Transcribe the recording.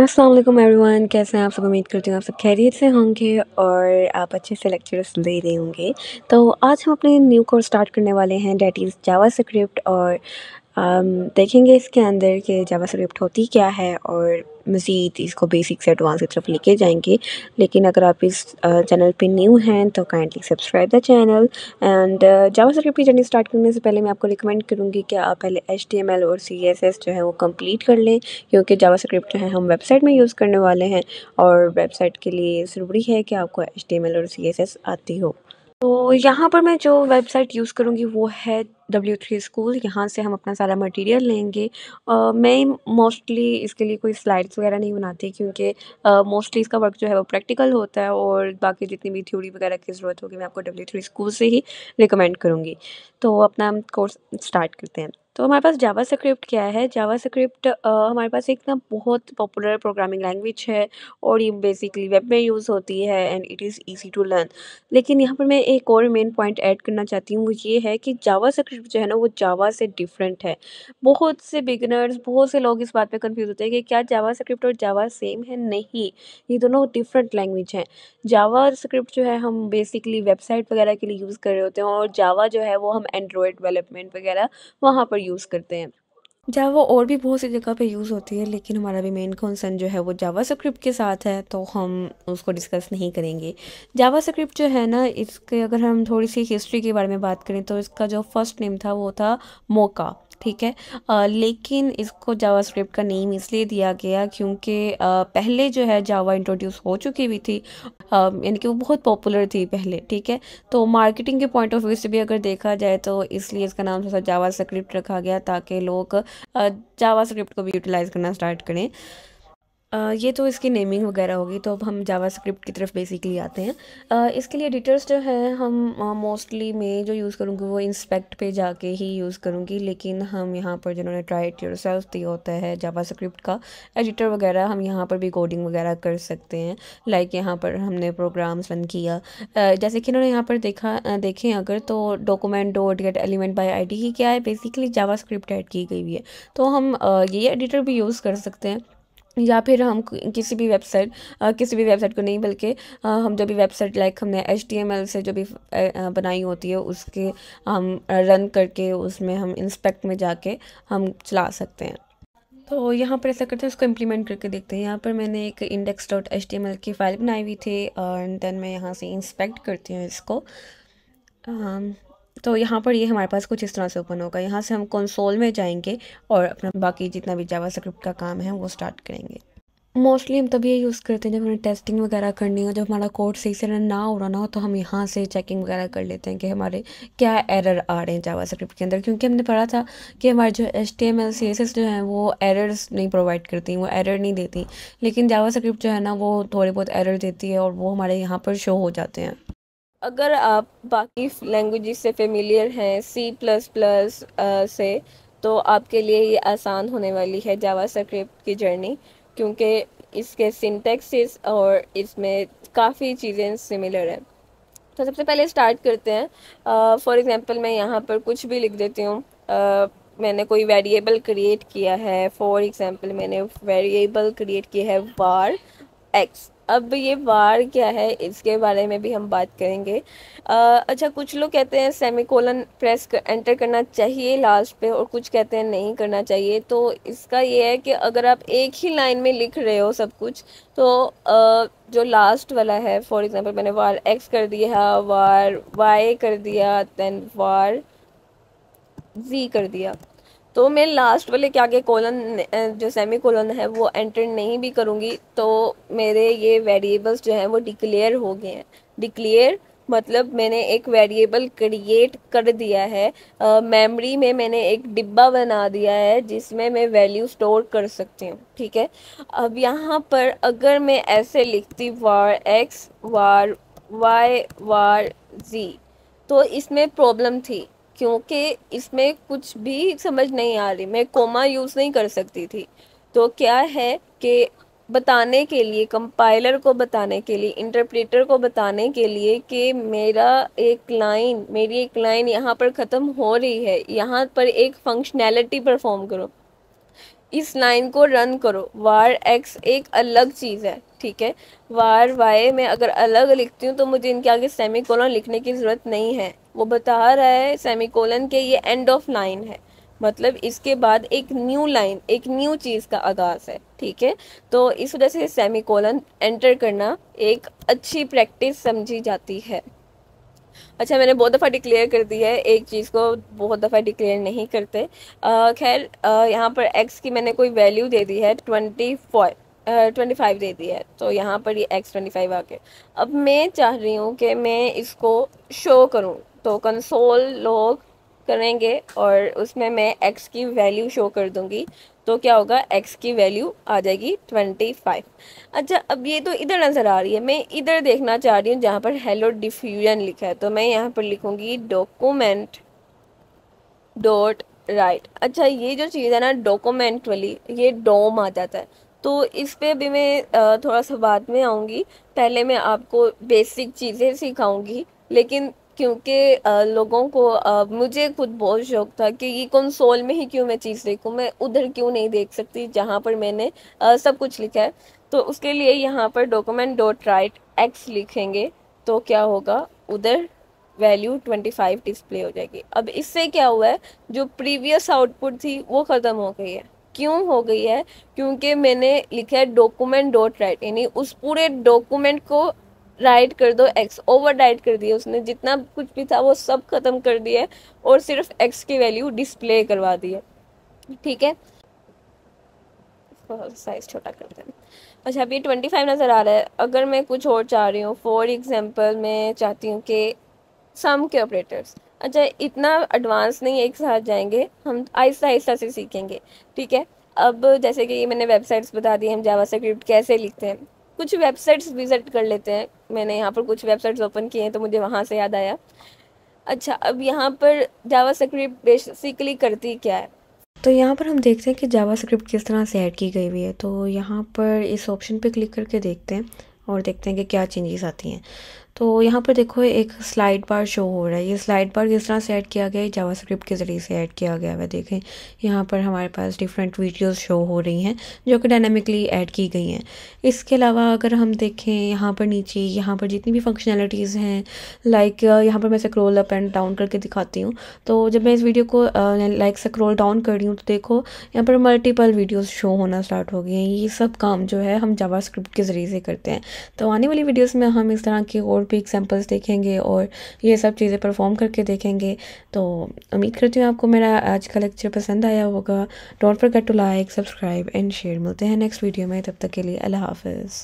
Aslam everyone कैसे हैं आप सब उम्मीद करती हूँ आप सब खैरियत से होंगे और आप अच्छे से लेक्चर्स ले रहे होंगे तो आज हम अपने न्यू कोर्स स्टार्ट करने वाले हैं डेट इज़ जावा स्क्रिप्ट और Um, देखेंगे इसके अंदर कि जावा स्क्रिप्ट होती क्या है और मज़ीद इसको बेसिक से एडवांस की तरफ लेके जाएंगे लेकिन अगर आप इस चैनल पे न्यू हैं तो kindly subscribe the channel and JavaScript की जर्नी स्टार्ट करने से पहले मैं आपको रिकमेंड करूँगी कि आप पहले एच और सी जो है वो कम्प्लीट कर लें क्योंकि जावा स्क्रिप्ट जो है हम वेबसाइट में यूज़ करने वाले हैं और वेबसाइट के लिए ज़रूरी है कि आपको एच और सी आती हो तो यहाँ पर मैं जो वेबसाइट यूज़ करूँगी वो है W3 थ्री स्कूल यहाँ से हम अपना सारा मटेरियल लेंगे uh, मैं मोस्टली इसके लिए कोई स्लाइड्स वगैरह नहीं बनाती क्योंकि मोस्टली uh, इसका वर्क जो है वो प्रैक्टिकल होता है और बाकी जितनी भी थ्योरी वगैरह की ज़रूरत होगी मैं आपको डब्ल्यू थ्री स्कूल से ही रिकमेंड करूँगी तो अपना कोर्स स्टार्ट करते हैं तो हमारे पास जावा स्क्रिप्ट क्या है जावा स्क्रिप्ट हमारे पास एक ना बहुत पॉपुलर प्रोग्रामिंग लैंग्वेज है और ये बेसिकली वेब में यूज़ होती है and it is easy to learn लेकिन यहाँ पर मैं एक और मेन पॉइंट ऐड करना चाहती हूँ वो ये है कि जावा स्क्रिप्ट जो है ना वो जावा से डिफरेंट है बहुत से बिगनर्स बहुत से लोग इस बात पर कन्फ्यूज़ होते हैं कि क्या जावा स्क्रिप्ट और जावा सेम है नहीं ये दोनों डिफरेंट लैंग्वेज हैं जावा स्क्रिप्ट जो है हम बेसिकली वेबसाइट वगैरह के लिए यूज़ कर रहे होते हैं और जावा जो है वो हम एंड्रॉयड डेवलपमेंट वगैरह वहाँ पर यूज़ करते हैं जावा और भी बहुत सी जगह पे यूज़ होती है लेकिन हमारा भी मेन कंसर्न जो है वो जावा स्क्रिप्ट के साथ है तो हम उसको डिस्कस नहीं करेंगे जावा स्क्रिप्ट जो है ना इसके अगर हम थोड़ी सी हिस्ट्री के बारे में बात करें तो इसका जो फर्स्ट नेम था वो था मोका ठीक है आ, लेकिन इसको जावा स्क्रिप्ट का नेम इसलिए दिया गया क्योंकि पहले जो है जावा इंट्रोड्यूस हो चुकी हुई थी यानी कि वो बहुत पॉपुलर थी पहले ठीक है तो मार्केटिंग के पॉइंट ऑफ व्यू से भी अगर देखा जाए तो इसलिए इसका नाम थोड़ा सा जावा स्क्रिप्ट रखा गया ताकि लोग जावा स्क्रिप्ट को भी यूटिलाइज़ करना स्टार्ट करें ये तो इसकी नेमिंग वगैरह होगी तो अब हम जावास्क्रिप्ट स्क्रिप्ट की तरफ बेसिकली आते हैं इसके लिए एडिटर्स जो हैं हम मोस्टली मैं जो यूज़ करूँगी वो इंस्पेक्ट पे जाके ही यूज़ करूँगी लेकिन हम यहाँ पर जिन्होंने ट्राई इट योर सेल्फ दिया होता है जावा स्क्रिप्ट का एडिटर वगैरह हम यहाँ पर भी कोडिंग वगैरह कर सकते हैं लाइक like यहाँ पर हमने प्रोग्राम्स रन किया जैसे कि इन्होंने यहाँ पर देखा देखें अगर तो document dot get element by I ही क्या है बेसिकली जावा स्क्रिप्ट ऐड की गई हुई है तो हम ये एडिटर भी यूज़ कर सकते हैं या फिर हम किसी भी वेबसाइट किसी भी वेबसाइट को नहीं बल्कि हम जो भी वेबसाइट लाइक हमने एच से जो भी बनाई होती है उसके हम रन करके उसमें हम इंस्पेक्ट में जाके हम चला सकते हैं तो यहाँ पर ऐसा करते हैं उसको इम्प्लीमेंट करके देखते हैं यहाँ पर मैंने एक इंडेक्स डॉट एच की फ़ाइल बनाई हुई थी एंड देन मैं यहाँ से इंस्पेक्ट करती हूँ इसको तो यहाँ पर ये हमारे पास कुछ इस तरह से ओपन होगा यहाँ से हम कंसोल में जाएंगे और अपना बाकी जितना भी जावा स्क्रिप्ट का काम है वो स्टार्ट करेंगे मोस्टली हम तभी ये यूज़ करते हैं जब हमें टेस्टिंग वगैरह करनी हो जब हमारा कोड सही से रन ना हो रहा ना हो तो हम यहाँ से चेकिंग वगैरह कर लेते हैं कि हमारे क्या एरर आ रहे हैं जावा स्क्रिप्ट के अंदर क्योंकि हमने पढ़ा था कि हमारे जो H T M L C S S जो हैं वो एरर्स नहीं प्रोवाइड करती वो एरर नहीं देती लेकिन जावा स्क्रिप्ट जो है ना वो थोड़े बहुत एरर देती है और वो हमारे यहाँ पर शो हो जाते हैं अगर आप बाकी लैंग्वेज से फेमिलियर हैं सी प्लस प्लस से तो आपके लिए ये आसान होने वाली है जावा स्क्रिप्ट की जर्नी क्योंकि इसके सिंटेक्सिस और इसमें काफ़ी चीज़ें सिमिलर हैं तो सबसे पहले स्टार्ट करते हैं फॉर uh, एग्ज़ाम्पल मैं यहाँ पर कुछ भी लिख देती हूँ uh, मैंने कोई वेरिएबल क्रिएट किया है फॉर एग्ज़ाम्पल मैंने वेरिएबल क्रिएट किया है वार एक्स अब ये वार क्या है इसके बारे में भी हम बात करेंगे आ, अच्छा कुछ लोग कहते हैं सेमी कोलन प्रेस कर, एंटर करना चाहिए लास्ट पे और कुछ कहते हैं नहीं करना चाहिए तो इसका ये है कि अगर आप एक ही लाइन में लिख रहे हो सब कुछ तो आ, जो लास्ट वाला है फॉर एग्जांपल मैंने वार एक्स कर दिया वार वाई कर दिया देन वार जी कर दिया तो मैं लास्ट वाले के आगे कॉलन जो सेमी कॉलन है वो एंटर नहीं भी करूँगी तो मेरे ये वेरिएबल्स जो हैं वो डिक्लेयर हो गए हैं डिक्लेयर मतलब मैंने एक वेरिएबल क्रिएट कर दिया है मेमोरी uh, में मैंने एक डिब्बा बना दिया है जिसमें मैं वैल्यू स्टोर कर सकती हूँ ठीक है अब यहाँ पर अगर मैं ऐसे लिखती वार एक्स वार वाई वार जी तो इसमें प्रॉब्लम थी क्योंकि इसमें कुछ भी समझ नहीं आ रही मैं कोमा यूज़ नहीं कर सकती थी तो क्या है कि बताने के लिए कंपाइलर को बताने के लिए इंटरप्रेटर को बताने के लिए कि मेरा एक लाइन मेरी एक लाइन यहाँ पर ख़त्म हो रही है यहाँ पर एक फंक्शनैलिटी परफॉर्म करो इस लाइन को रन करो वार एक्स एक अलग चीज़ है ठीक है वार वाई मैं अगर अलग लिखती हूँ तो मुझे इनके आगे सेमी कोलन लिखने की ज़रूरत नहीं है वो बता रहा है सेमी कोलन के ये एंड ऑफ लाइन है मतलब इसके बाद एक न्यू लाइन एक न्यू चीज़ का आगाज़ है ठीक है तो इस वजह से सेमी कोलन एंटर करना एक अच्छी प्रैक्टिस समझी जाती है अच्छा मैंने बहुत दफ़ा डिक्लेयर कर दी है एक चीज़ को बहुत दफ़ा डिक्लेयर नहीं करते खैर यहाँ पर एक्स की मैंने कोई वैल्यू दे दी है ट्वेंटी ट्वेंटी फाइव दे दी है तो यहाँ पर ये एक्स ट्वेंटी फाइव आके अब मैं चाह रही हूँ कि मैं इसको शो करूँ तो कंसोल लोग करेंगे और उसमें मैं एक्स की वैल्यू शो कर दूंगी तो क्या होगा एक्स की वैल्यू आ जाएगी ट्वेंटी फाइव अच्छा अब ये तो इधर नज़र आ रही है मैं इधर देखना चाह रही हूँ जहाँ पर हेलो डिफ्यूजन लिखा है तो मैं यहाँ पर लिखूँगी डॉक्यूमेंट डॉट राइट अच्छा ये जो चीज़ है ना डॉक्यूमेंट वाली ये डोम आ जाता है तो इस पर भी मैं थोड़ा सा बाद में आऊँगी पहले मैं आपको बेसिक चीज़ें सिखाऊँगी लेकिन क्योंकि लोगों को आ, मुझे खुद बहुत शौक था कि ये कंसोल में ही क्यों मैं चीज़ देखूँ मैं उधर क्यों नहीं देख सकती जहाँ पर मैंने आ, सब कुछ लिखा है तो उसके लिए यहाँ पर डॉक्यूमेंट डॉट राइट एक्स लिखेंगे तो क्या होगा उधर वैल्यू 25 डिस्प्ले हो जाएगी अब इससे क्या हुआ है जो प्रीवियस आउटपुट थी वो ख़त्म हो गई है क्यों हो गई है क्योंकि मैंने लिखा है डॉक्यूमेंट डॉट राइट यानी उस पूरे डॉक्यूमेंट को राइट कर दो एक्स ओवर डाइट कर दिया उसने जितना कुछ भी था वो सब खत्म कर दिया और सिर्फ एक्स की वैल्यू डिस्प्ले करवा दी है ठीक है साइज छोटा करते हैं अच्छा अभी ट्वेंटी फाइव नज़र आ रहा है अगर मैं कुछ और चाह रही हूँ फॉर एग्जांपल मैं चाहती हूँ कि सम के ऑपरेटर्स अच्छा इतना एडवांस नहीं एक साथ जाएंगे हम आहिस्ता आहिस्ता से सीखेंगे ठीक है अब जैसे कि मैंने वेबसाइट्स बता दी हम जावा स्क्रिप्ट कैसे लिखते हैं कुछ वेबसाइट्स विजिट कर लेते हैं मैंने यहाँ पर कुछ वेबसाइट्स ओपन किए हैं तो मुझे वहाँ से याद आया अच्छा अब यहाँ पर जावा स्क्रिप्ट बेसिकली करती क्या है तो यहाँ पर हम देखते हैं कि जावा स्क्रिप्ट किस तरह से ऐड की गई हुई है तो यहाँ पर इस ऑप्शन पे क्लिक करके देखते हैं और देखते हैं कि क्या चेंजेस आती हैं तो यहाँ पर देखो एक स्लाइड बार शो हो रहा है ये स्लाइड बार किस तरह से ऐड किया गया है जावा स्क्रिप्ट के ज़रिए से ऐड किया गया है देखें यहाँ पर हमारे पास डिफरेंट वीडियोस शो हो रही हैं जो कि डायनामिकली ऐड की गई हैं इसके अलावा अगर हम देखें यहाँ पर नीचे यहाँ पर जितनी भी फंक्शनैलिटीज़ हैं लाइक यहाँ पर मैं स्क्रोल अप एंड डाउन करके दिखाती हूँ तो जब मैं इस वीडियो को लाइक स्क्रोल डाउन कर रही हूँ तो देखो यहाँ पर मल्टीपल वीडियोज़ शो होना स्टार्ट हो गई हैं ये सब काम जो है हम जावा के ज़रिए से करते हैं तो आने वाली वीडियोज़ में हम इस तरह की और और भी एग्जांपल्स देखेंगे और ये सब चीज़ें परफॉर्म करके देखेंगे तो उम्मीद करती हूँ आपको मेरा आज का लेक्चर पसंद आया होगा don't forget to like subscribe and share मिलते हैं नेक्स्ट वीडियो में तब तक के लिए अल्लाह हाफिज़